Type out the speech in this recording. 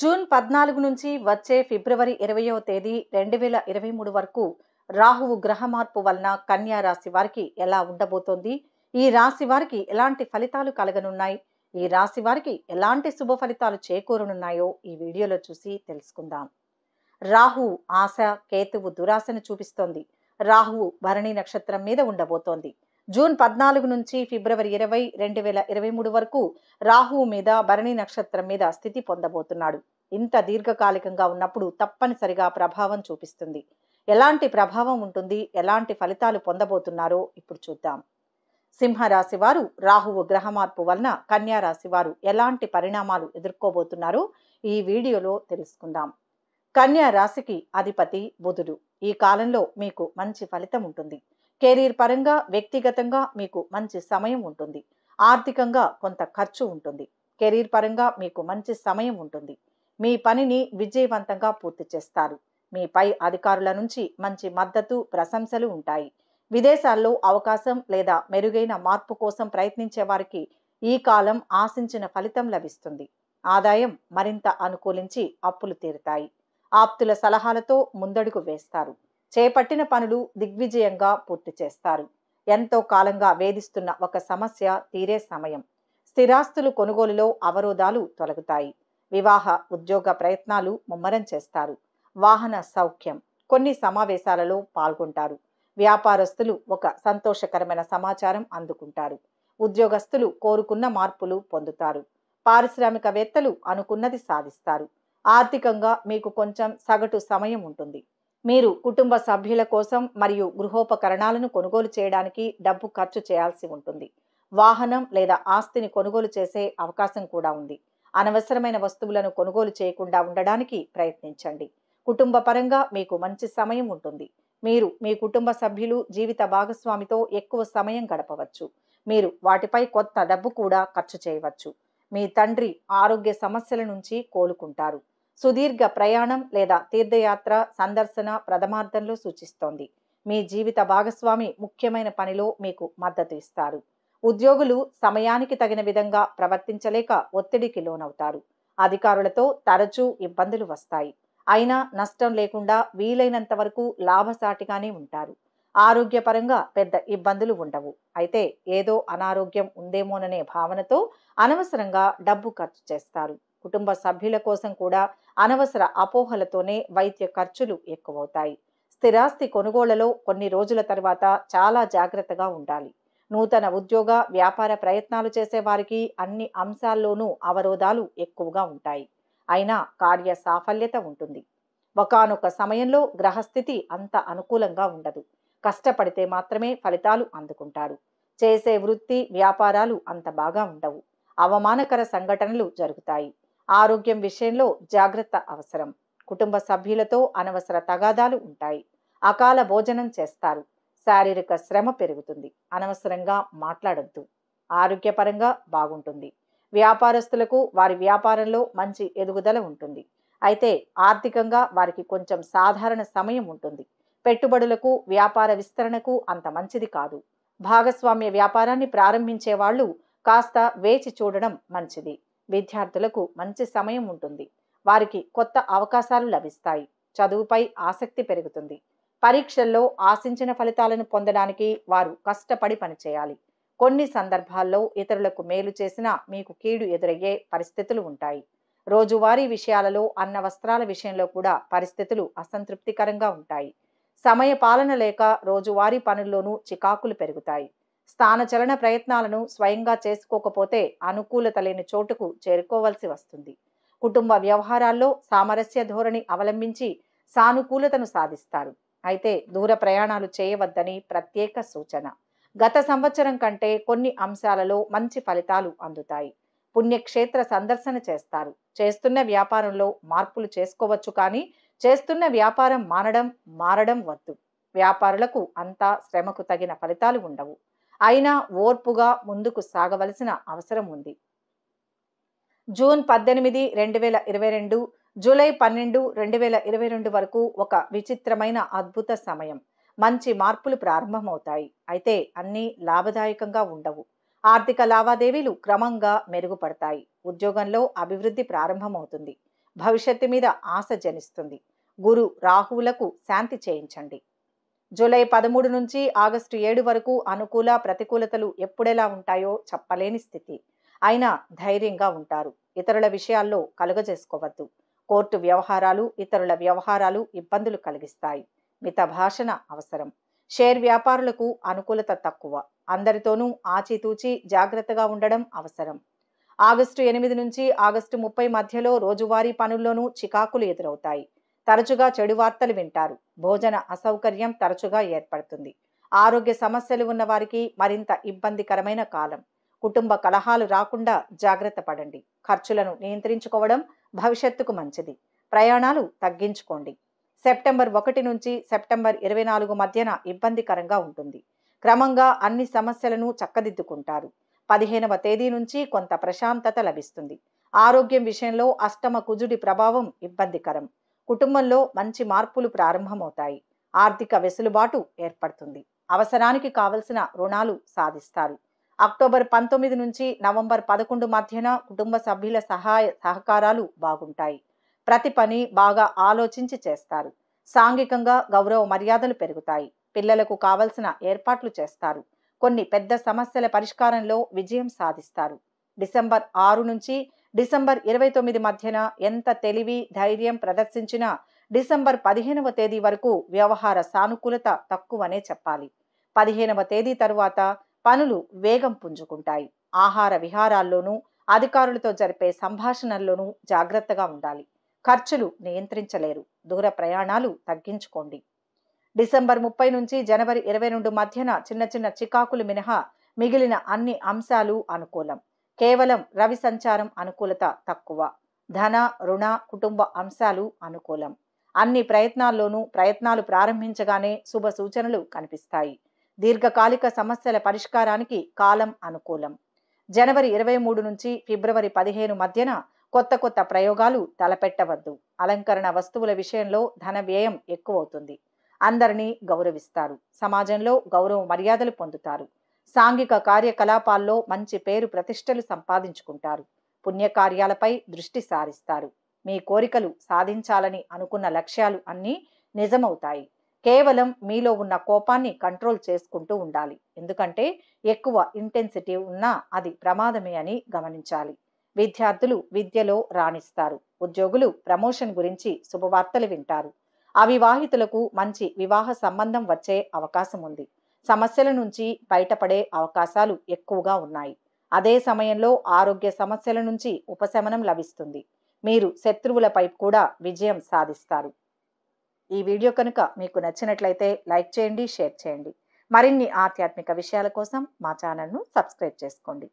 June పద్నాలుగు నుంచి వచ్చే ఫిబ్రవరి ఇరవయో తేదీ రెండు వేల ఇరవై మూడు వరకు రాహువు గ్రహ మార్పు వలన కన్యా రాశి వారికి ఎలా ఉండబోతోంది ఈ రాశి వారికి ఎలాంటి ఫలితాలు కలగనున్నాయి ఈ రాశి వారికి ఎలాంటి శుభ ఫలితాలు చేకూరనున్నాయో ఈ వీడియోలో చూసి తెలుసుకుందాం రాహు ఆశ కేతువు దురాశను చూపిస్తోంది రాహువు భరణి నక్షత్రం మీద ఉండబోతోంది జూన్ పద్నాలుగు నుంచి ఫిబ్రవరి ఇరవై రెండు వేల ఇరవై మూడు వరకు రాహువు మీద భరణి నక్షత్రం మీద స్థితి పొందబోతున్నాడు ఇంత దీర్ఘకాలికంగా ఉన్నప్పుడు తప్పనిసరిగా ప్రభావం చూపిస్తుంది ఎలాంటి ప్రభావం ఉంటుంది ఎలాంటి ఫలితాలు పొందబోతున్నారో ఇప్పుడు చూద్దాం సింహరాశి వారు రాహువు గ్రహ మార్పు వలన కన్యారాశి వారు ఎలాంటి పరిణామాలు ఎదుర్కోబోతున్నారో ఈ వీడియోలో తెలుసుకుందాం కన్యా రాశికి అధిపతి బుధుడు ఈ కాలంలో మీకు మంచి ఫలితం ఉంటుంది కెరీర్ పరంగా వ్యక్తిగతంగా మీకు మంచి సమయం ఉంటుంది ఆర్థికంగా కొంత ఖర్చు ఉంటుంది కెరీర్ పరంగా మీకు మంచి సమయం ఉంటుంది మీ పనిని విజయవంతంగా పూర్తి చేస్తారు మీ పై అధికారుల నుంచి మంచి మద్దతు ప్రశంసలు ఉంటాయి విదేశాల్లో అవకాశం లేదా మెరుగైన మార్పు కోసం ప్రయత్నించే వారికి ఈ కాలం ఆశించిన ఫలితం లభిస్తుంది ఆదాయం మరింత అనుకూలించి అప్పులు తీరుతాయి ఆప్తుల సలహాలతో ముందడుగు వేస్తారు చేపట్టిన పనులు దిగ్విజయంగా పూర్తి చేస్తారు ఎంతో కాలంగా వేధిస్తున్న ఒక సమస్య తీరే సమయం స్థిరాస్తులు కొనుగోలులో అవరోధాలు తొలగుతాయి వివాహ ఉద్యోగ ప్రయత్నాలు ముమ్మరం చేస్తారు వాహన సౌఖ్యం కొన్ని సమావేశాలలో పాల్గొంటారు వ్యాపారస్తులు ఒక సంతోషకరమైన సమాచారం అందుకుంటారు ఉద్యోగస్తులు కోరుకున్న మార్పులు పొందుతారు పారిశ్రామికవేత్తలు అనుకున్నది సాధిస్తారు ఆర్థికంగా మీకు కొంచెం సగటు సమయం ఉంటుంది మీరు కుటుంబ సభ్యుల కోసం మరియు గృహోపకరణాలను కొనుగోలు చేయడానికి డబ్బు ఖర్చు చేయాల్సి ఉంటుంది వాహనం లేదా ఆస్తిని కొనుగోలు చేసే అవకాశం కూడా ఉంది అనవసరమైన వస్తువులను కొనుగోలు చేయకుండా ఉండడానికి ప్రయత్నించండి కుటుంబ పరంగా మీకు మంచి సమయం ఉంటుంది మీరు మీ కుటుంబ సభ్యులు జీవిత భాగస్వామితో ఎక్కువ సమయం గడపవచ్చు మీరు వాటిపై కొత్త డబ్బు కూడా ఖర్చు చేయవచ్చు మీ తండ్రి ఆరోగ్య సమస్యల నుంచి కోలుకుంటారు సుదీర్ఘ ప్రయాణం లేదా తీర్థయాత్ర సందర్శన ప్రథమార్థంలో సూచిస్తోంది మీ జీవిత భాగస్వామి ముఖ్యమైన పనిలో మీకు మద్దతు ఇస్తారు ఉద్యోగులు సమయానికి తగిన విధంగా ప్రవర్తించలేక ఒత్తిడికి లోనవుతారు అధికారులతో తరచూ ఇబ్బందులు వస్తాయి అయినా నష్టం లేకుండా వీలైనంత వరకు లాభసాటిగానే ఉంటారు ఆరోగ్యపరంగా పెద్ద ఇబ్బందులు ఉండవు అయితే ఏదో అనారోగ్యం ఉందేమోననే భావనతో అనవసరంగా డబ్బు ఖర్చు చేస్తారు కుటుంబ సభ్యుల కోసం కూడా అనవసర అపోహలతోనే వైద్య ఖర్చులు ఎక్కువవుతాయి స్థిరాస్తి కొనుగోళ్లలో కొన్ని రోజుల తర్వాత చాలా జాగ్రత్తగా ఉండాలి నూతన ఉద్యోగ వ్యాపార ప్రయత్నాలు చేసే వారికి అన్ని అంశాల్లోనూ అవరోధాలు ఎక్కువగా ఉంటాయి అయినా కార్య సాఫల్యత ఉంటుంది ఒకనొక సమయంలో గ్రహస్థితి అంత అనుకూలంగా ఉండదు కష్టపడితే మాత్రమే ఫలితాలు అందుకుంటారు చేసే వృత్తి వ్యాపారాలు అంత బాగా ఉండవు అవమానకర సంఘటనలు జరుగుతాయి ఆరోగ్యం విషయంలో జాగ్రత్త అవసరం కుటుంబ సభ్యులతో అనవసర తగాదాలు ఉంటాయి అకాల భోజనం చేస్తారు శారీరక శ్రమ పెరుగుతుంది అనవసరంగా మాట్లాడొద్దు ఆరోగ్యపరంగా బాగుంటుంది వ్యాపారస్తులకు వారి వ్యాపారంలో మంచి ఎదుగుదల ఉంటుంది అయితే ఆర్థికంగా వారికి కొంచెం సాధారణ సమయం ఉంటుంది పెట్టుబడులకు వ్యాపార విస్తరణకు అంత మంచిది కాదు భాగస్వామ్య వ్యాపారాన్ని ప్రారంభించే వాళ్ళు కాస్త వేచి చూడడం మంచిది విద్యార్థులకు మంచి సమయం ఉంటుంది వారికి కొత్త అవకాశాలు లభిస్తాయి చదువుపై ఆసక్తి పెరుగుతుంది పరీక్షల్లో ఆశించిన ఫలితాలను పొందడానికి వారు కష్టపడి పనిచేయాలి కొన్ని సందర్భాల్లో ఇతరులకు మేలు చేసినా మీకు కీడు ఎదురయ్యే పరిస్థితులు ఉంటాయి రోజువారీ విషయాలలో అన్న వస్త్రాల విషయంలో కూడా పరిస్థితులు అసంతృప్తికరంగా ఉంటాయి సమయ పాలన లేక రోజువారీ పనుల్లోనూ చికాకులు పెరుగుతాయి స్థానచలన ప్రయత్నాలను స్వయంగా చేసుకోకపోతే అనుకూలత లేని చోటుకు చేరుకోవలసి వస్తుంది కుటుంబ వ్యవహారాల్లో సామరస్య ధోరణి అవలంబించి సానుకూలతను సాధిస్తారు అయితే దూర ప్రయాణాలు చేయవద్దని ప్రత్యేక సూచన గత సంవత్సరం కంటే కొన్ని అంశాలలో మంచి ఫలితాలు అందుతాయి పుణ్యక్షేత్ర సందర్శన చేస్తారు చేస్తున్న వ్యాపారంలో మార్పులు చేసుకోవచ్చు కానీ చేస్తున్న వ్యాపారం మానడం మారడం వద్దు వ్యాపారులకు అంతా శ్రమకు తగిన ఫలితాలు ఉండవు అయినా ఓర్పుగా ముందుకు సాగవలసిన అవసరం ఉంది జూన్ పద్దెనిమిది రెండు వేల ఇరవై రెండు జూలై పన్నెండు రెండు వేల ఇరవై రెండు వరకు ఒక విచిత్రమైన అద్భుత సమయం మంచి మార్పులు ప్రారంభమవుతాయి అయితే అన్నీ లాభదాయకంగా ఉండవు ఆర్థిక లావాదేవీలు క్రమంగా మెరుగుపడతాయి ఉద్యోగంలో అభివృద్ధి ప్రారంభమవుతుంది భవిష్యత్తు మీద ఆశ జనిస్తుంది గురు రాహువులకు శాంతి చేయించండి జూలై పదమూడు నుంచి ఆగస్టు ఏడు వరకు అనుకూల ప్రతికూలతలు ఎప్పుడెలా ఉంటాయో చెప్పలేని స్థితి అయినా ధైర్యంగా ఉంటారు ఇతరుల విషయాల్లో కలుగజేసుకోవద్దు కోర్టు వ్యవహారాలు ఇతరుల వ్యవహారాలు ఇబ్బందులు కలిగిస్తాయి మిత భాషణ అవసరం షేర్ వ్యాపారులకు అనుకూలత తక్కువ అందరితోనూ ఆచితూచి జాగ్రత్తగా ఉండడం అవసరం ఆగస్టు ఎనిమిది నుంచి ఆగస్టు ముప్పై మధ్యలో రోజువారీ పనుల్లోనూ చికాకులు ఎదురవుతాయి తరచుగా చెడు వార్తలు వింటారు భోజన అసౌకర్యం తరచుగా ఏర్పడుతుంది ఆరోగ్య సమస్యలు ఉన్న వారికి మరింత ఇబ్బందికరమైన కాలం కుటుంబ కలహాలు రాకుండా జాగ్రత్త పడండి ఖర్చులను నియంత్రించుకోవడం భవిష్యత్తుకు మంచిది ప్రయాణాలు తగ్గించుకోండి సెప్టెంబర్ ఒకటి నుంచి సెప్టెంబర్ ఇరవై నాలుగు మధ్యన ఇబ్బందికరంగా ఉంటుంది క్రమంగా అన్ని సమస్యలను చక్కదిద్దుకుంటారు పదిహేనవ తేదీ నుంచి కొంత ప్రశాంతత లభిస్తుంది ఆరోగ్యం విషయంలో అష్టమ కుజుడి ప్రభావం ఇబ్బందికరం కుటుంబంలో మంచి మార్పులు ప్రారంభమవుతాయి ఆర్థిక వెసులుబాటు ఏర్పడుతుంది అవసరానికి కావలసిన రుణాలు సాధిస్తారు అక్టోబర్ పంతొమ్మిది నుంచి నవంబర్ పదకొండు మధ్యన కుటుంబ సభ్యుల సహాయ సహకారాలు బాగుంటాయి ప్రతి పని బాగా ఆలోచించి చేస్తారు సాంఘికంగా గౌరవ మర్యాదలు పెరుగుతాయి పిల్లలకు కావలసిన ఏర్పాట్లు చేస్తారు కొన్ని పెద్ద సమస్యల పరిష్కారంలో విజయం సాధిస్తారు డిసెంబర్ ఆరు నుంచి డిసెంబర్ ఇరవై తొమ్మిది మధ్యన ఎంత తెలివి ధైర్యం ప్రదర్శించినా డిసెంబర్ పదిహేనవ తేదీ వరకు వ్యవహార సానుకూలత తక్కువనే చెప్పాలి పదిహేనవ తేదీ తరువాత పనులు వేగం పుంజుకుంటాయి ఆహార విహారాల్లోనూ అధికారులతో జరిపే సంభాషణల్లోనూ జాగ్రత్తగా ఉండాలి ఖర్చులు నియంత్రించలేరు దూర ప్రయాణాలు తగ్గించుకోండి డిసెంబర్ ముప్పై నుంచి జనవరి ఇరవై రెండు మధ్యన చిన్న చిన్న చికాకులు మినహా మిగిలిన అన్ని అంశాలు అనుకూలం కేవలం రవి సంచారం అనుకూలత తక్కువ ధన రుణ కుటుంబ అంశాలు అనుకూలం అన్ని ప్రయత్నాల్లోనూ ప్రయత్నాలు ప్రారంభించగానే శుభ సూచనలు కనిపిస్తాయి దీర్ఘకాలిక సమస్యల పరిష్కారానికి కాలం అనుకూలం జనవరి ఇరవై మూడు నుంచి ఫిబ్రవరి పదిహేను మధ్యన కొత్త కొత్త ప్రయోగాలు తలపెట్టవద్దు అలంకరణ వస్తువుల విషయంలో ధన వ్యయం ఎక్కువవుతుంది అందరినీ గౌరవిస్తారు సమాజంలో గౌరవ మర్యాదలు పొందుతారు సాంఘిక కార్యకలాపాల్లో మంచి పేరు ప్రతిష్టలు సంపాదించుకుంటారు పుణ్యకార్యాలపై దృష్టి సారిస్తారు మీ కోరికలు సాధించాలని అనుకున్న లక్ష్యాలు అన్నీ నిజమవుతాయి కేవలం మీలో ఉన్న కోపాన్ని కంట్రోల్ చేసుకుంటూ ఉండాలి ఎందుకంటే ఎక్కువ ఇంటెన్సిటీ ఉన్నా అది ప్రమాదమే అని గమనించాలి విద్యార్థులు విద్యలో రాణిస్తారు ఉద్యోగులు ప్రమోషన్ గురించి శుభవార్తలు వింటారు అవివాహితులకు మంచి వివాహ సంబంధం వచ్చే అవకాశం ఉంది సమస్యల నుంచి బయటపడే అవకాశాలు ఎక్కువగా ఉన్నాయి అదే సమయంలో ఆరోగ్య సమస్యల నుంచి ఉపశమనం లభిస్తుంది మీరు శత్రువులపై కూడా విజయం సాధిస్తారు ఈ వీడియో కనుక మీకు నచ్చినట్లయితే లైక్ చేయండి షేర్ చేయండి మరిన్ని ఆధ్యాత్మిక విషయాల కోసం మా ఛానల్ను సబ్స్క్రైబ్ చేసుకోండి